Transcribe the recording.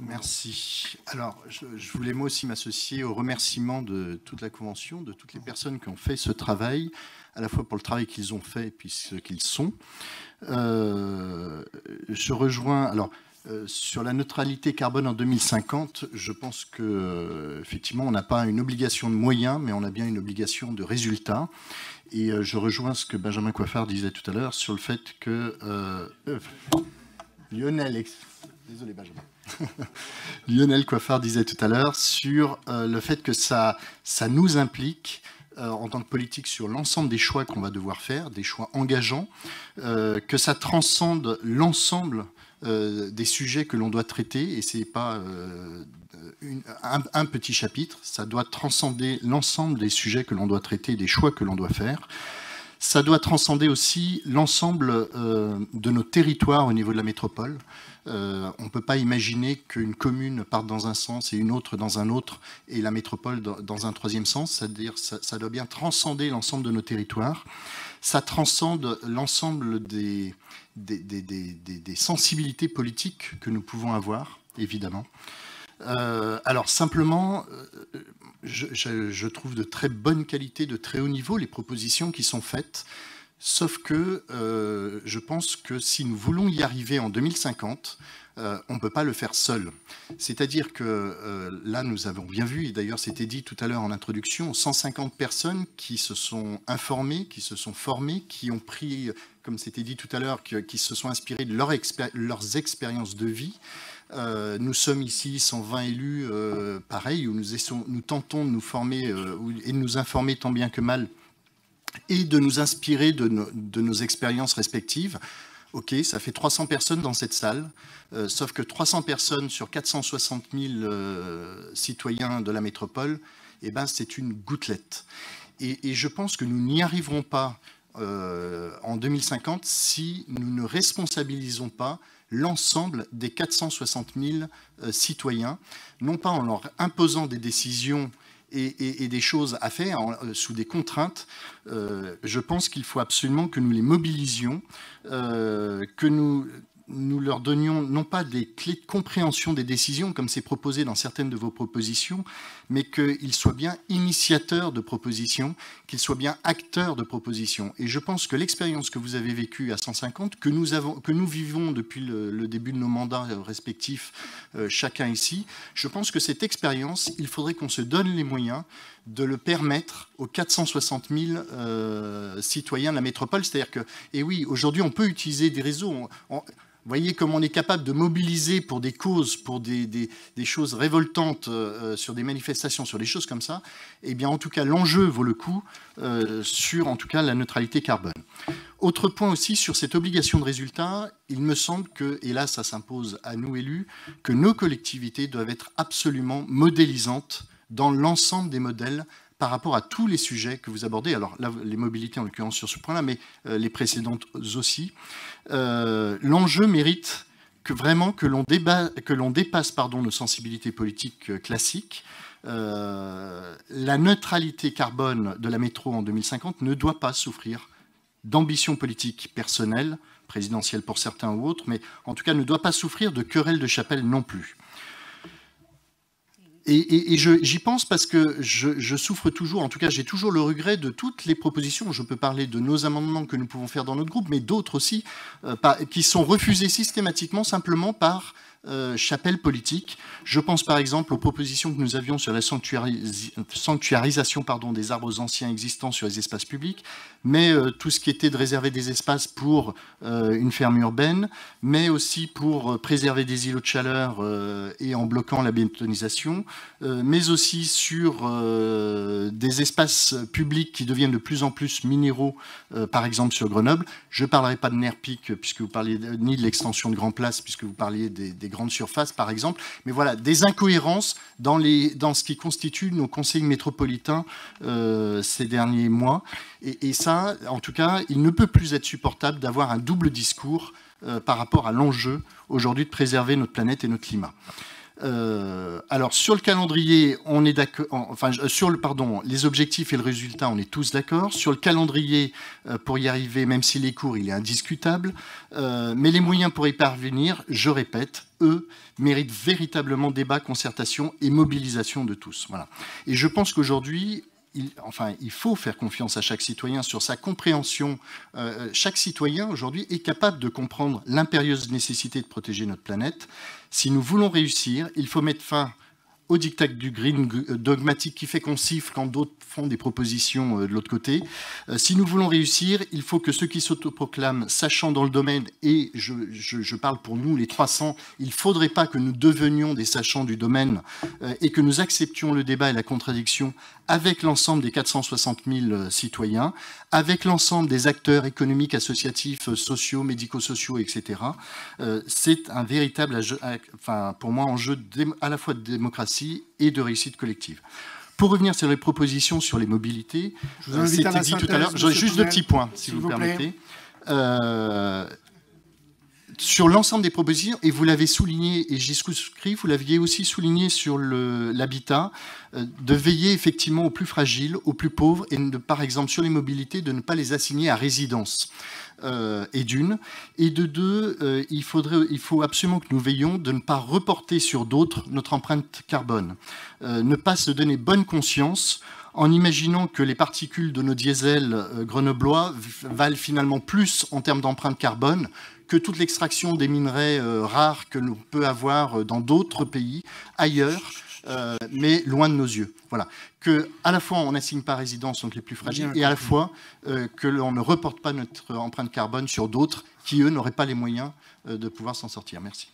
Merci. Alors, je, voulais moi aussi m'associer au remerciement de toute la Convention, de toutes les personnes qui ont fait ce travail, à la fois pour le travail qu'ils ont fait et puis ce qu'ils sont. Euh, je rejoins. Alors. Euh, sur la neutralité carbone en 2050, je pense que euh, effectivement, on n'a pas une obligation de moyens, mais on a bien une obligation de résultats. Et je rejoins ce que Benjamin Coiffard disait tout à l'heure sur le fait que Lionel, désolé Benjamin. Lionel Coiffard disait tout à l'heure sur euh, le fait que ça, ça nous implique euh, en tant que politique sur l'ensemble des choix qu'on va devoir faire, des choix engageants, euh, que ça transcende l'ensemble des sujets que l'on doit traiter et ce n'est pas un, petit chapitre, ça doit transcender l'ensemble des sujets que l'on doit traiter, des choix que l'on doit faire ça doit transcender aussi l'ensemble euh, de nos territoires au niveau de la métropole. Euh, on ne peut pas imaginer qu'une commune parte dans un sens et une autre dans un autre et la métropole dans un troisième sens, c'est-à-dire ça, ça doit bien transcender l'ensemble de nos territoires. Ça transcende l'ensemble des, des, des, sensibilités politiques que nous pouvons avoir, évidemment. Euh, alors simplement, euh, je, trouve de très bonne qualité, de très haut niveau les propositions qui sont faites, sauf que euh, je pense que si nous voulons y arriver en 2050, on ne peut pas le faire seul. C'est-à-dire que là, nous avons bien vu, et d'ailleurs c'était dit tout à l'heure en introduction, 150 personnes qui se sont informées, qui se sont formées, qui ont pris, comme c'était dit tout à l'heure, qui, se sont inspirées de leurs expériences de vie. Euh, nous sommes ici 120 élus, euh, pareil, où nous, nous, tentons de nous former euh, et de nous informer tant bien que mal et de nous inspirer de, nos expériences respectives. Ok, ça fait 300 personnes dans cette salle, sauf que 300 personnes sur 460 000 citoyens de la métropole, eh ben, c'est une gouttelette. Et, je pense que nous n'y arriverons pas en 2050 si nous ne responsabilisons pas l'ensemble des 460 000 euh, citoyens, non pas en leur imposant des décisions et, des choses à faire euh, sous des contraintes. Euh, je pense qu'il faut absolument que nous les mobilisions, que nous nous leur donnions non pas des clés de compréhension des décisions, comme c'est proposé dans certaines de vos propositions, mais qu'ils soient bien initiateurs de propositions, qu'ils soient bien acteurs de propositions. Et je pense que l'expérience que vous avez vécue à 150, que nous, avons, que nous vivons depuis le, début de nos mandats euh, respectifs, euh, chacun ici, je pense que cette expérience, il faudrait qu'on se donne les moyens de le permettre aux 460 000 euh, citoyens de la métropole. C'est-à-dire que, et eh oui, aujourd'hui, on peut utiliser des réseaux. Vous voyez comme on est capable de mobiliser pour des causes, pour des, choses révoltantes euh, euh, sur des manifestations, sur des choses comme ça. Eh bien, en tout cas, l'enjeu vaut le coup sur, en tout cas, la neutralité carbone. Autre point aussi sur cette obligation de résultat, il me semble que, et là ça s'impose à nous élus, que nos collectivités doivent être absolument modélisantes dans l'ensemble des modèles par rapport à tous les sujets que vous abordez, alors les mobilités en l'occurrence sur ce point-là, mais euh, les précédentes aussi, euh, l'enjeu mérite que vraiment que l'on dépasse pardon, nos sensibilités politiques euh, classiques. la neutralité carbone de la métro en 2050 ne doit pas souffrir d'ambition politique personnelle, présidentielle pour certains ou autres, mais en tout cas ne doit pas souffrir de querelles de chapelle non plus et, et, j'y pense parce que je, souffre toujours, en tout cas j'ai toujours le regret de toutes les propositions, je peux parler de nos amendements que nous pouvons faire dans notre groupe, mais d'autres aussi, euh, qui sont refusés systématiquement simplement par euh, chapelle politique. Je pense par exemple aux propositions que nous avions sur la sanctuarisation pardon, des arbres anciens existants sur les espaces publics, mais euh, tout ce qui était de réserver des espaces pour euh, une ferme urbaine, mais aussi pour préserver des îlots de chaleur et en bloquant la bétonisation, mais aussi sur des espaces publics qui deviennent de plus en plus minéraux, par exemple sur Grenoble. Je ne parlerai pas de NERPIC, puisque vous ni de l'extension de Grand Place, puisque vous parliez des grandes surfaces, par exemple. Mais voilà, des incohérences dans, les, dans ce qui constitue nos conseils métropolitains euh, ces derniers mois. Et, ça, en tout cas, il ne peut plus être supportable d'avoir un double discours euh, par rapport à l'enjeu aujourd'hui de préserver notre planète et notre climat. Euh, alors sur le calendrier, on est d'accord. Enfin sur le pardon, les objectifs et le résultat, on est tous d'accord. Sur le calendrier pour y arriver, même si les cours il est indiscutable, mais les moyens pour y parvenir, je répète, eux, méritent véritablement débat, concertation et mobilisation de tous. Voilà. Et je pense qu'aujourd'hui, il, enfin, il faut faire confiance à chaque citoyen sur sa compréhension. Euh, euh, chaque citoyen aujourd'hui est capable de comprendre l'impérieuse nécessité de protéger notre planète. Si nous voulons réussir, il faut mettre fin au dictat du green euh, dogmatique qui fait qu'on siffle quand d'autres font des propositions euh, de l'autre côté. Euh, si nous voulons réussir, il faut que ceux qui s'autoproclament, sachants dans le domaine, et je, parle pour nous, les 300, il ne faudrait pas que nous devenions des sachants du domaine et que nous acceptions le débat et la contradiction avec l'ensemble des 460 000 citoyens, avec l'ensemble des acteurs économiques, associatifs, sociaux, médico-sociaux, etc. C'est un véritable, enfin, pour moi, enjeu à la fois de démocratie et de réussite collective. Pour revenir sur les propositions sur les mobilités, je euh, dit tout à l'heure, j'aurais juste deux petits points, si vous, permettez. Euh, sur l'ensemble des propositions, et vous l'avez souligné, et j'y souscris, vous l'aviez aussi souligné sur l'habitat, euh, de veiller effectivement aux plus fragiles, aux plus pauvres, et par exemple sur les mobilités, de ne pas les assigner à résidence. Euh, et d'une. Et de deux, euh, il, faut absolument que nous veillions de ne pas reporter sur d'autres notre empreinte carbone. Euh, ne pas se donner bonne conscience en imaginant que les particules de nos diesels grenoblois valent finalement plus en termes d'empreinte carbone que toute l'extraction des minerais rares que l'on peut avoir dans d'autres pays ailleurs euh, mais loin de nos yeux. Voilà. Que à la fois on n'assigne pas résidence aux les plus fragiles, et à la fois euh, que l'on ne reporte pas notre empreinte carbone sur d'autres qui eux n'auraient pas les moyens euh, de pouvoir s'en sortir. Merci.